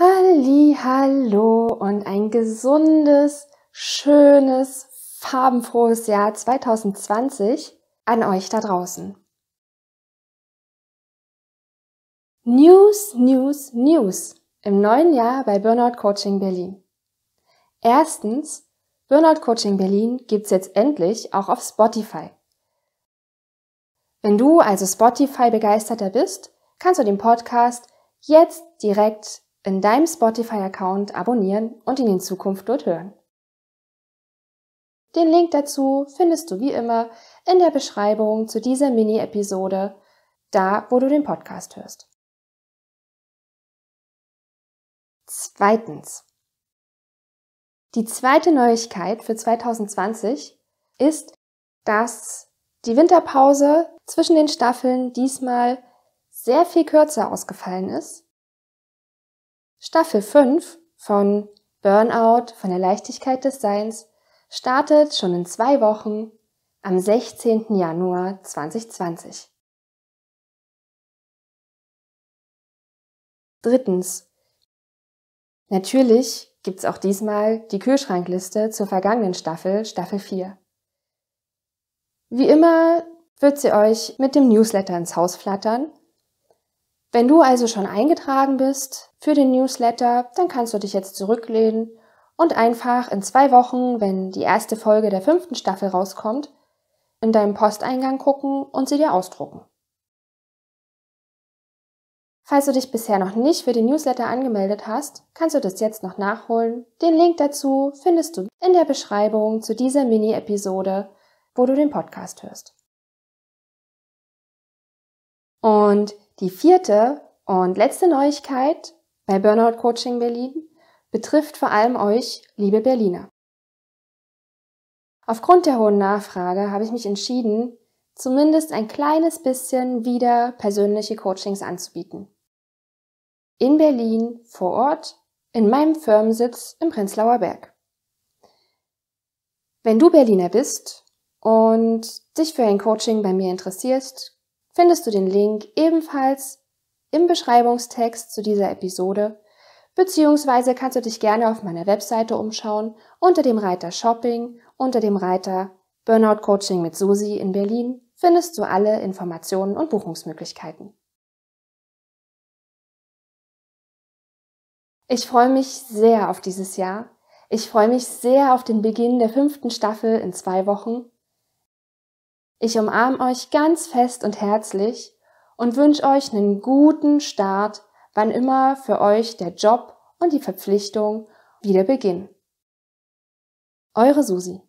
Halli, hallo und ein gesundes, schönes, farbenfrohes Jahr 2020 an euch da draußen. News, News, News im neuen Jahr bei Burnout Coaching Berlin. Erstens, Burnout Coaching Berlin gibt es jetzt endlich auch auf Spotify. Wenn du also Spotify begeisterter bist, kannst du den Podcast jetzt direkt in deinem Spotify-Account abonnieren und ihn in Zukunft dort hören. Den Link dazu findest du wie immer in der Beschreibung zu dieser Mini-Episode, da wo du den Podcast hörst. Zweitens. Die zweite Neuigkeit für 2020 ist, dass die Winterpause zwischen den Staffeln diesmal sehr viel kürzer ausgefallen ist Staffel 5 von Burnout von der Leichtigkeit des Seins startet schon in zwei Wochen am 16. Januar 2020. Drittens. Natürlich gibt's auch diesmal die Kühlschrankliste zur vergangenen Staffel, Staffel 4. Wie immer wird sie euch mit dem Newsletter ins Haus flattern wenn du also schon eingetragen bist für den Newsletter, dann kannst du dich jetzt zurücklehnen und einfach in zwei Wochen, wenn die erste Folge der fünften Staffel rauskommt, in deinem Posteingang gucken und sie dir ausdrucken. Falls du dich bisher noch nicht für den Newsletter angemeldet hast, kannst du das jetzt noch nachholen. Den Link dazu findest du in der Beschreibung zu dieser Mini-Episode, wo du den Podcast hörst. Und die vierte und letzte Neuigkeit bei Burnout Coaching Berlin betrifft vor allem euch, liebe Berliner. Aufgrund der hohen Nachfrage habe ich mich entschieden, zumindest ein kleines bisschen wieder persönliche Coachings anzubieten. In Berlin vor Ort, in meinem Firmensitz im Prenzlauer Berg. Wenn du Berliner bist und dich für ein Coaching bei mir interessierst, findest du den Link ebenfalls im Beschreibungstext zu dieser Episode, beziehungsweise kannst du dich gerne auf meiner Webseite umschauen unter dem Reiter Shopping, unter dem Reiter Burnout Coaching mit Susi in Berlin findest du alle Informationen und Buchungsmöglichkeiten. Ich freue mich sehr auf dieses Jahr. Ich freue mich sehr auf den Beginn der fünften Staffel in zwei Wochen ich umarme euch ganz fest und herzlich und wünsche euch einen guten Start, wann immer für euch der Job und die Verpflichtung wieder beginnen. Eure Susi.